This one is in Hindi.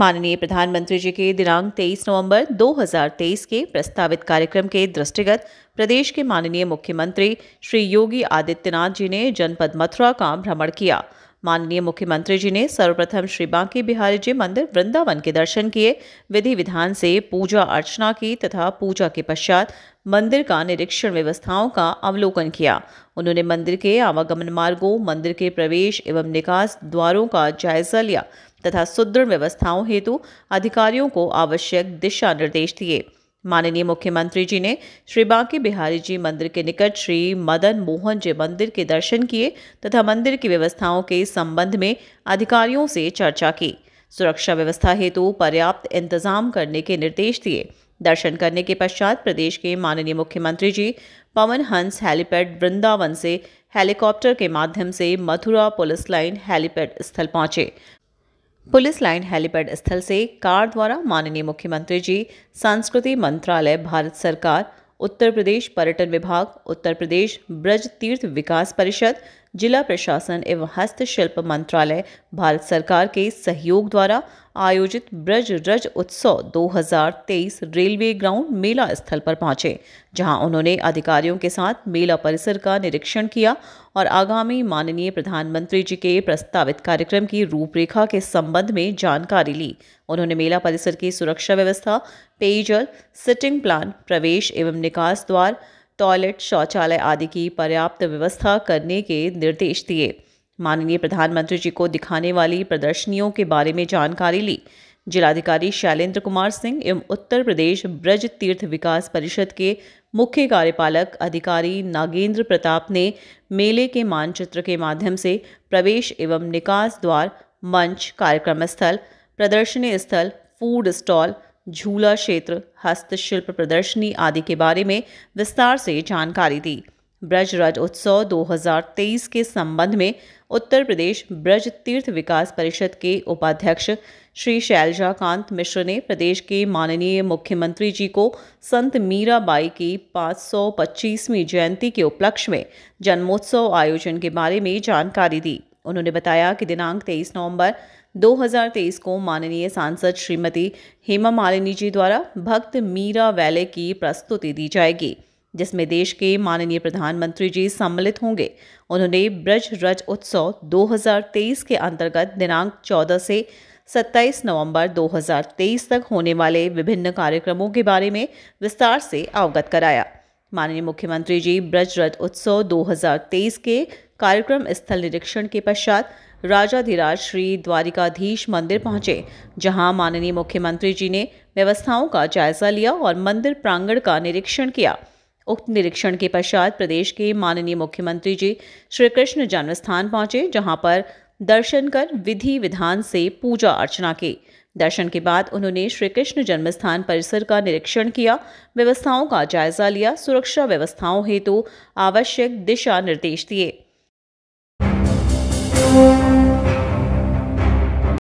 माननीय प्रधानमंत्री जी के दिनांक 23 नवंबर 2023 के प्रस्तावित कार्यक्रम के दृष्टिगत प्रदेश के माननीय मुख्यमंत्री श्री योगी आदित्यनाथ जी ने जनपद मथुरा का भ्रमण किया माननीय मुख्यमंत्री जी ने सर्वप्रथम श्री बांके बिहारी जी मंदिर वृंदावन के दर्शन किए विधि विधान से पूजा अर्चना की तथा पूजा के पश्चात मंदिर का निरीक्षण व्यवस्थाओं का अवलोकन किया उन्होंने मंदिर के आवागमन मार्गों मंदिर के प्रवेश एवं निकास द्वारों का जायजा लिया तथा सुदृढ़ व्यवस्थाओं हेतु अधिकारियों को आवश्यक दिशा निर्देश दिए माननीय मुख्यमंत्री जी ने श्री बांके बिहारी जी मंदिर के निकट श्री मदन मोहन जी मंदिर के दर्शन किए तथा मंदिर की व्यवस्थाओं के संबंध में अधिकारियों से चर्चा की सुरक्षा व्यवस्था हेतु तो पर्याप्त इंतजाम करने के निर्देश दिए दर्शन करने के पश्चात प्रदेश के माननीय मुख्यमंत्री जी पवन हंस हेलीपैड वृंदावन से हेलीकॉप्टर के माध्यम से मथुरा पुलिस लाइन हेलीपैड स्थल पहुंचे पुलिस लाइन हेलीपैड स्थल से कार द्वारा माननीय मुख्यमंत्री जी संस्कृति मंत्रालय भारत सरकार उत्तर प्रदेश पर्यटन विभाग उत्तर प्रदेश ब्रज तीर्थ विकास परिषद जिला प्रशासन एवं हस्तशिल्प मंत्रालय भारत सरकार के सहयोग द्वारा आयोजित ब्रज रज उत्सव 2023 रेलवे ग्राउंड मेला स्थल पर पहुंचे जहां उन्होंने अधिकारियों के साथ मेला परिसर का निरीक्षण किया और आगामी माननीय प्रधानमंत्री जी के प्रस्तावित कार्यक्रम की रूपरेखा के संबंध में जानकारी ली उन्होंने मेला परिसर की सुरक्षा व्यवस्था पेयजल सिटिंग प्लान प्रवेश एवं निकास द्वार टॉयलेट शौचालय आदि की पर्याप्त व्यवस्था करने के निर्देश दिए माननीय प्रधानमंत्री जी को दिखाने वाली प्रदर्शनियों के बारे में जानकारी ली जिलाधिकारी शैलेंद्र कुमार सिंह एवं उत्तर प्रदेश ब्रज तीर्थ विकास परिषद के मुख्य कार्यपालक अधिकारी नागेंद्र प्रताप ने मेले के मानचित्र के माध्यम से प्रवेश एवं निकास द्वार मंच कार्यक्रम स्थल प्रदर्शनी स्थल फूड स्टॉल झूला क्षेत्र हस्तशिल्प प्रदर्शनी आदि के बारे में विस्तार से जानकारी दी ब्रज रज उत्सव 2023 के संबंध में उत्तर प्रदेश ब्रज तीर्थ विकास परिषद के उपाध्यक्ष श्री शैलजा कांत मिश्र ने प्रदेश के माननीय मुख्यमंत्री जी को संत मीराबाई की 525वीं जयंती के उपलक्ष्य में जन्मोत्सव आयोजन के बारे में जानकारी दी उन्होंने बताया कि दिनांक 23 नवंबर 2023 को माननीय सांसद श्रीमती हेमा मालिनी जी द्वारा भक्त मीरा वैले की प्रस्तुति दी जाएगी जिसमें देश के माननीय प्रधानमंत्री जी सम्मिलित होंगे उन्होंने ब्रज रज उत्सव 2023 के अंतर्गत दिनांक 14 से 27 नवंबर 2023 तक होने वाले विभिन्न कार्यक्रमों के बारे में विस्तार से अवगत कराया माननीय मुख्यमंत्री जी ब्रज रथ उत्सव 2023 के कार्यक्रम स्थल निरीक्षण के पश्चात राजाधिराज श्री द्वारिकाधीश मंदिर पहुंचे जहां माननीय मुख्यमंत्री जी ने व्यवस्थाओं का जायजा लिया और मंदिर प्रांगण का निरीक्षण किया उक्त निरीक्षण के पश्चात प्रदेश के माननीय मुख्यमंत्री जी श्री कृष्ण जन्मस्थान पहुंचे जहां पर दर्शन कर विधि विधान से पूजा अर्चना की दर्शन के बाद उन्होंने श्री कृष्ण जन्मस्थान परिसर का निरीक्षण किया व्यवस्थाओं का जायजा लिया सुरक्षा व्यवस्थाओं हेतु तो आवश्यक दिशा निर्देश दिए